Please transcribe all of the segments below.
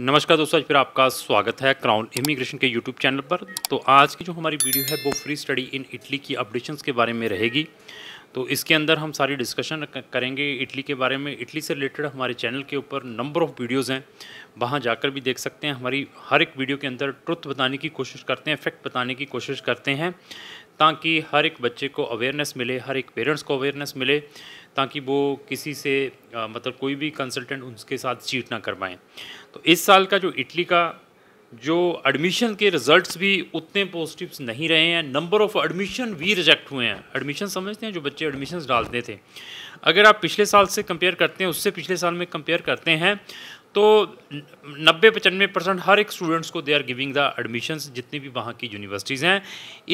नमस्कार दोस्तों आज फिर आपका स्वागत है क्राउन इमिग्रेशन के यूट्यूब चैनल पर तो आज की जो हमारी वीडियो है वो फ्री स्टडी इन इटली की अपडेशन के बारे में रहेगी तो इसके अंदर हम सारी डिस्कशन करेंगे इटली के बारे में इटली से रिलेटेड हमारे चैनल के ऊपर नंबर ऑफ़ वीडियोस हैं वहाँ जाकर भी देख सकते हैं हमारी हर एक वीडियो के अंदर ट्रुथ बताने की कोशिश करते हैं फैक्ट बताने की कोशिश करते हैं ताकि हर एक बच्चे को अवेयरनेस मिले हर एक पेरेंट्स को अवेयरनेस मिले ताकि वो किसी से आ, मतलब कोई भी कंसल्टेंट उनके साथ चीट ना कर पाएँ तो इस साल का जो इटली का जो एडमिशन के रिजल्ट्स भी उतने पॉजिटिव नहीं रहे हैं नंबर ऑफ़ एडमिशन भी रिजेक्ट हुए हैं एडमिशन समझते हैं जो बच्चे एडमिशन डालते थे अगर आप पिछले साल से कंपेयर करते हैं उससे पिछले साल में कंपेयर करते हैं तो नब्बे पचानवे परसेंट हर एक स्टूडेंट्स को they are giving the admissions जितनी भी वहाँ की यूनिवर्सिटीज़ हैं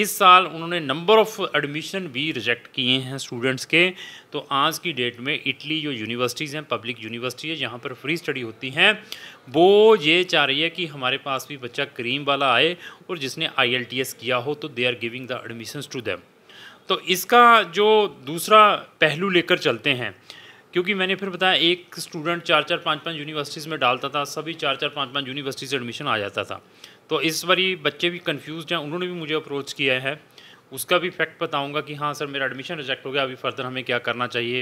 इस साल उन्होंने नंबर ऑफ़ एडमिशन भी रिजेक्ट किए हैं स्टूडेंट्स के तो आज की डेट में इटली जो यूनिवर्सिटीज़ हैं पब्लिक यूनिवर्सिटी है जहाँ पर फ्री स्टडी होती हैं वो ये चाह रही है कि हमारे पास भी बच्चा करीम वाला आए और जिसने आई किया हो तो they are giving the admissions to them तो इसका जो दूसरा पहलू लेकर चलते हैं क्योंकि मैंने फिर बताया एक स्टूडेंट चार चार पाँच पाँच यूनिवर्सिटीज़ में डालता था सभी चार चार पाँच पाँच यूनिवर्सिटी से एडमिशन आ जाता था तो इस बारी बच्चे भी कन्फ्यूज हैं उन्होंने भी मुझे अप्रोच किया है उसका भी फैक्ट बताऊंगा कि हाँ सर मेरा एडमिशन रिजेक्ट हो गया अभी फर्दर हमें क्या करना चाहिए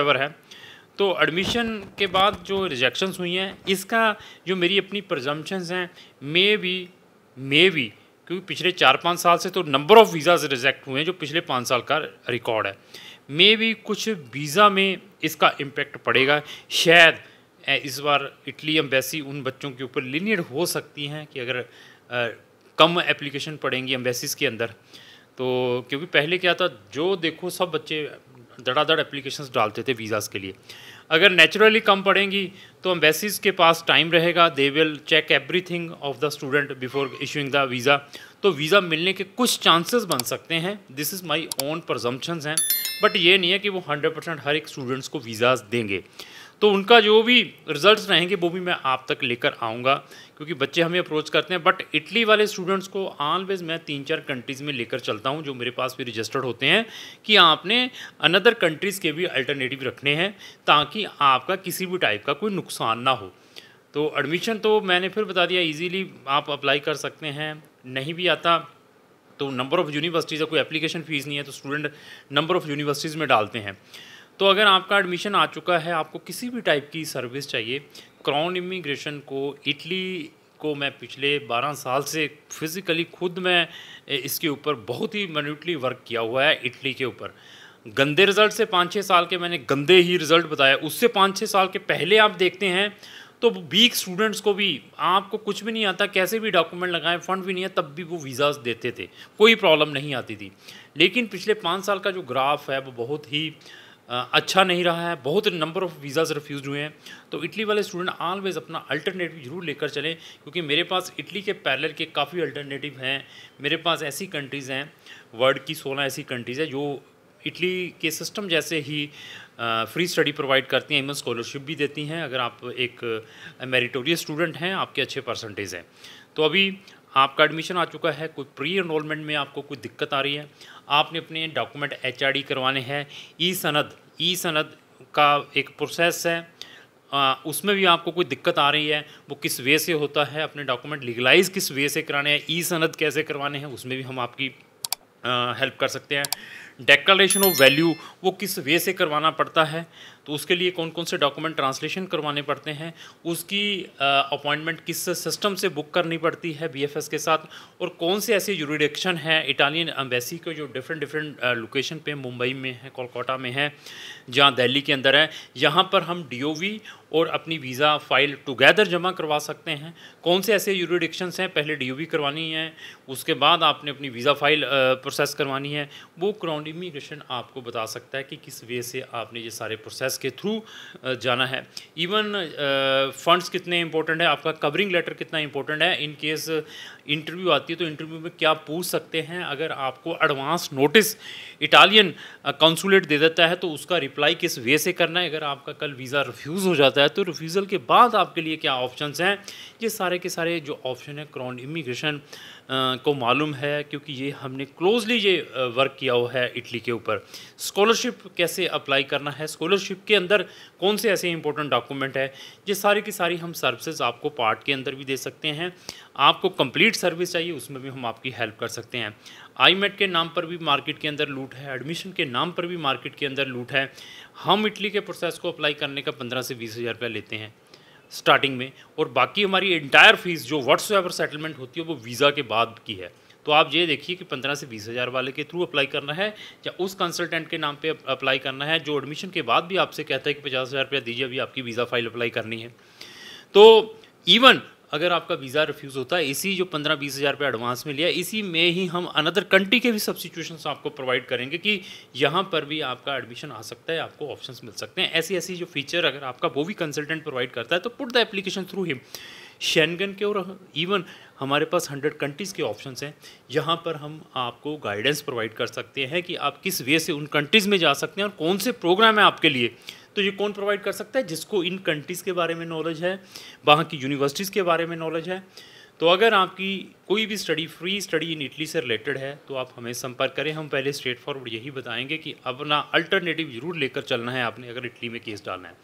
एवर है तो एडमिशन के बाद जो रिजेक्शंस हुई हैं इसका जो मेरी अपनी प्रजम्पन्स हैं मे भी मे भी क्योंकि पिछले चार पाँच साल से तो नंबर ऑफ़ वीज़ाज रिजेक्ट हुए हैं जो पिछले पाँच साल का रिकॉर्ड है मे भी कुछ वीज़ा में इसका इम्पेक्ट पड़ेगा शायद इस बार इटली एम्बेसी उन बच्चों के ऊपर लिनियड हो सकती हैं कि अगर आ, कम एप्लीकेशन पड़ेंगी एम्बेसीज के अंदर तो क्योंकि पहले क्या था जो देखो सब बच्चे धड़ाधड़ एप्लीकेशन डालते थे वीज़ाज़ के लिए अगर नेचुरली कम पड़ेंगी तो एम्बेसीज के पास टाइम रहेगा they will check everything of the student before issuing the visa तो वीज़ा मिलने के कुछ चांसेस बन सकते हैं this is my own presumptions हैं बट ये नहीं है कि वो हंड्रेड परसेंट हर एक स्टूडेंट्स को वीज़ाज देंगे तो उनका जो भी रिजल्ट्स रहेंगे वो भी मैं आप तक लेकर आऊँगा क्योंकि बच्चे हमें अप्रोच करते हैं बट इटली वाले स्टूडेंट्स को ऑलवेज मैं तीन चार कंट्रीज़ में लेकर चलता हूँ जो मेरे पास भी रजिस्टर्ड होते हैं कि आपने अनदर कंट्रीज़ के भी अल्टरनेटिव रखने हैं ताकि आपका किसी भी टाइप का कोई नुकसान ना हो तो एडमिशन तो मैंने फिर बता दिया इजीली आप अप्लाई कर सकते हैं नहीं भी आता तो नंबर ऑफ़ यूनिवर्सिटीज़ का कोई एप्लीकेशन फ़ीस नहीं है तो स्टूडेंट नंबर ऑफ़ यूनिवर्सिटीज़ में डालते हैं तो अगर आपका एडमिशन आ चुका है आपको किसी भी टाइप की सर्विस चाहिए क्राउन इमिग्रेशन को इटली को मैं पिछले 12 साल से फिज़िकली खुद मैं इसके ऊपर बहुत ही मिनटली वर्क किया हुआ है इटली के ऊपर गंदे रिज़ल्ट से पाँच छः साल के मैंने गंदे ही रिज़ल्ट बताया उससे पाँच छः साल के पहले आप देखते हैं तो वीक स्टूडेंट्स को भी आपको कुछ भी नहीं आता कैसे भी डॉक्यूमेंट लगाएं फंड भी नहीं है तब भी वो वीज़ा देते थे कोई प्रॉब्लम नहीं आती थी लेकिन पिछले पाँच साल का जो ग्राफ है वो बहुत ही अच्छा नहीं रहा है बहुत नंबर ऑफ़ वीज़ाज रिफ्यूज़ हुए हैं तो इटली वाले स्टूडेंट ऑलवेज़ अपना अल्टरनेटिव जरूर लेकर चलें क्योंकि मेरे पास इटली के पैरल के काफ़ी अल्टरनेटिव हैं मेरे पास ऐसी कंट्रीज़ हैं वर्ल्ड की सोलह ऐसी कंट्रीज़ हैं जो इटली के सिस्टम जैसे ही फ्री स्टडी प्रोवाइड करती हैं इवन स्कॉलरशिप भी देती हैं अगर आप एक मेरिटोरियस स्टूडेंट हैं आपके अच्छे परसेंटेज हैं तो अभी आपका एडमिशन आ चुका है कोई प्री एनरोलमेंट में आपको कोई दिक्कत आ रही है आपने अपने डॉक्यूमेंट एच करवाने हैं ई सनद ई सनद का एक प्रोसेस है आ, उसमें भी आपको कोई दिक्कत आ रही है वो किस वे से होता है अपने डॉक्यूमेंट लीगलाइज किस वे से कराने हैं ई सनद कैसे करवाने हैं उसमें भी हम आपकी हेल्प कर सकते हैं डेक्लेशन ऑफ वैल्यू वो किस वे से करवाना पड़ता है तो उसके लिए कौन कौन से डॉक्यूमेंट ट्रांसलेशन करवाने पड़ते हैं उसकी अपॉइंटमेंट किस सिस्टम से बुक करनी पड़ती है बीएफएस के साथ और कौन से ऐसे जुरिडिक्शन हैं इटालियन एम्बेसी के जो डिफरेंट डिफरेंट लोकेशन पे मुंबई में है कोलकाता में है जहाँ दिल्ली के अंदर है यहाँ पर हम डी और अपनी वीज़ा फ़ाइल टुगेदर जमा करवा सकते हैं कौन से ऐसे यूरिडिक्शंस हैं पहले डी करवानी है उसके बाद आपने अपनी वीज़ा फ़ाइल प्रोसेस करवानी है वो क्राउंड इमिग्रेशन आपको बता सकता है कि किस वे से आपने ये सारे प्रोसेस प्लस के थ्रू uh, जाना है इवन फंड्स uh, कितने इंपॉर्टेंट है आपका कवरिंग लेटर कितना इंपॉर्टेंट है इन केस इंटरव्यू आती है तो इंटरव्यू में क्या पूछ सकते हैं अगर आपको एडवांस नोटिस इटालियन कॉन्सुलेट दे देता है तो उसका रिप्लाई किस वे से करना है अगर आपका कल वीज़ा रिफ्यूज़ हो जाता है तो रिफ्यूज़ल के बाद आपके लिए क्या ऑप्शंस हैं ये सारे के सारे जो ऑप्शन है क्रॉन इमिग्रेशन को मालूम है क्योंकि ये हमने क्लोजली ये वर्क किया हुआ है इटली के ऊपर स्कॉलरशिप कैसे अप्लाई करना है स्कॉलरशिप के अंदर कौन से ऐसे इंपॉर्टेंट डॉक्यूमेंट है ये सारी की सारी हम सर्विसेज आपको पार्ट के अंदर भी दे सकते हैं आपको कंप्लीट सर्विस चाहिए उसमें भी हम आपकी हेल्प कर सकते हैं आईमेट e के नाम पर भी मार्केट के अंदर लूट है एडमिशन के नाम पर भी मार्केट के अंदर लूट है हम इटली के प्रोसेस को अप्लाई करने का पंद्रह से बीस हज़ार रुपया लेते हैं स्टार्टिंग में और बाकी हमारी इंटायर फीस जो एवर सेटलमेंट होती है वो वीज़ा के बाद की है तो आप ये देखिए कि पंद्रह से बीस हज़ार वाले के थ्रू अप्लाई करना है या उस कंसल्टेंट के नाम पे अप्लाई करना है जो एडमिशन के बाद भी आपसे कहता है कि पचास हज़ार रुपया दीजिए अभी आपकी वीज़ा फाइल अप्लाई करनी है तो इवन अगर आपका वीज़ा रिफ्यूज़ होता है इसी जो पंद्रह बीस हज़ार रुपये एडवांस में लिया इसी में ही हम अनदर कंट्री के भी सब्सिट्यूशन आपको प्रोवाइड करेंगे कि यहाँ पर भी आपका एडमिशन आ सकता है आपको ऑप्शन मिल सकते हैं ऐसी ऐसी जो फीचर अगर आपका वो भी कंसल्टेंट प्रोवाइड करता है तो put the application through him Schengen के और इवन हमारे पास हंड्रेड कंट्रीज़ के ऑप्शन हैं यहाँ पर हम आपको गाइडेंस प्रोवाइड कर सकते हैं कि आप किस वे से उन कंट्रीज़ में जा सकते हैं और कौन से प्रोग्राम है आपके लिए तो ये कौन प्रोवाइड कर सकता है जिसको इन कंट्रीज़ के बारे में नॉलेज है वहाँ की यूनिवर्सिटीज़ के बारे में नॉलेज है तो अगर आपकी कोई भी study free study in Italy से रिलेटेड है तो आप हमें संपर्क करें हम पहले स्ट्रेट फॉरवर्ड यही बताएंगे कि अपना अल्टरनेटिव ज़रूर लेकर चलना है आपने अगर इटली में केस डालना है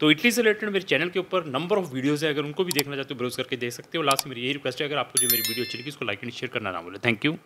तो इटली से रिलेटेड मेरे चैनल के ऊपर नंबर ऑफ वीडियोस है अगर उनको भी देखना चाहते हो ब्राउज करके देख सकते हो लास्ट में मेरी यही रिक्वेस्ट है अगर आपको जो मेरी वीडियो अच्छी लगी उसको लाइक एंड शेयर करना ना बोले थैंक यू